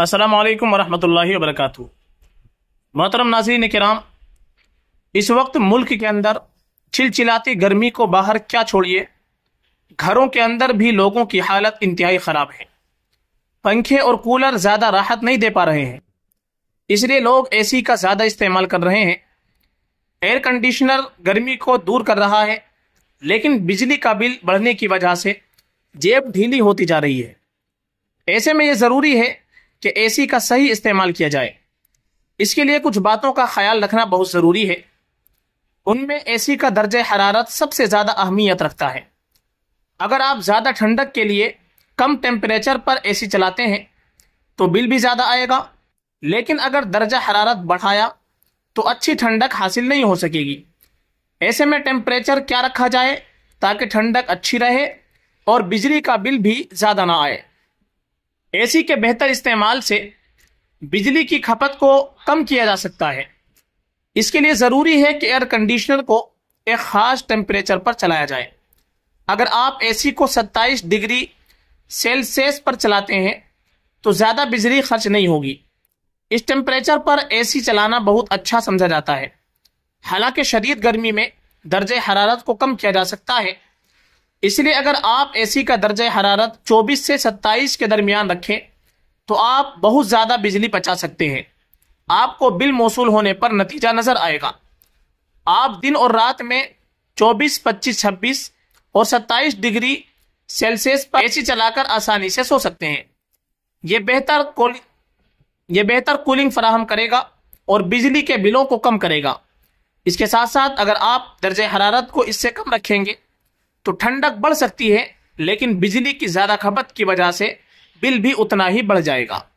अस्सलाम वालेकुम वरहमतुल्लाहि वबरकातु मोहतरम नाजरीन कराम इस वक्त मुल्क के अंदर चिलचिलाती गर्मी को बाहर क्या छोड़िए घरों के अंदर भी लोगों की हालत इंतहाई ख़राब है पंखे और कूलर ज़्यादा राहत नहीं दे पा रहे हैं इसलिए लोग ए सी का ज़्यादा इस्तेमाल कर रहे हैं एयर कंडीशनर गर्मी को दूर कर रहा है लेकिन बिजली का बिल बढ़ने की वजह से जेब ढीली होती जा रही है ऐसे में ये ज़रूरी है कि एसी का सही इस्तेमाल किया जाए इसके लिए कुछ बातों का ख्याल रखना बहुत ज़रूरी है उनमें एसी का दर्ज हरारत सबसे ज़्यादा अहमियत रखता है अगर आप ज़्यादा ठंडक के लिए कम टेम्परेचर पर एसी चलाते हैं तो बिल भी ज़्यादा आएगा लेकिन अगर दर्जा हरारत बढ़ाया तो अच्छी ठंडक हासिल नहीं हो सकेगी ऐसे में टेम्परेचर क्या रखा जाए ताकि ठंडक अच्छी रहे और बिजली का बिल भी ज़्यादा ना आए एसी के बेहतर इस्तेमाल से बिजली की खपत को कम किया जा सकता है इसके लिए ज़रूरी है कि एयर कंडीशनर को एक ख़ास टेम्परेचर पर चलाया जाए अगर आप एसी को 27 डिग्री सेल्सियस पर चलाते हैं तो ज़्यादा बिजली खर्च नहीं होगी इस टेम्परेचर पर एसी चलाना बहुत अच्छा समझा जाता है हालांकि शदीद गर्मी में दर्ज हरारत को कम किया जा सकता है इसलिए अगर आप एसी का दर्ज हरारत 24 से 27 के दरमियान रखें तो आप बहुत ज़्यादा बिजली बचा सकते हैं आपको बिल मौसू होने पर नतीजा नज़र आएगा आप दिन और रात में 24, 25, 26 और 27 डिग्री सेल्सियस पर एसी चलाकर आसानी से सो सकते हैं ये बेहतर ये बेहतर कूलिंग फराहम करेगा और बिजली के बिलों को कम करेगा इसके साथ साथ अगर आप दर्ज हरारत को इससे कम रखेंगे तो ठंडक बढ़ सकती है लेकिन बिजली की ज़्यादा खपत की वजह से बिल भी उतना ही बढ़ जाएगा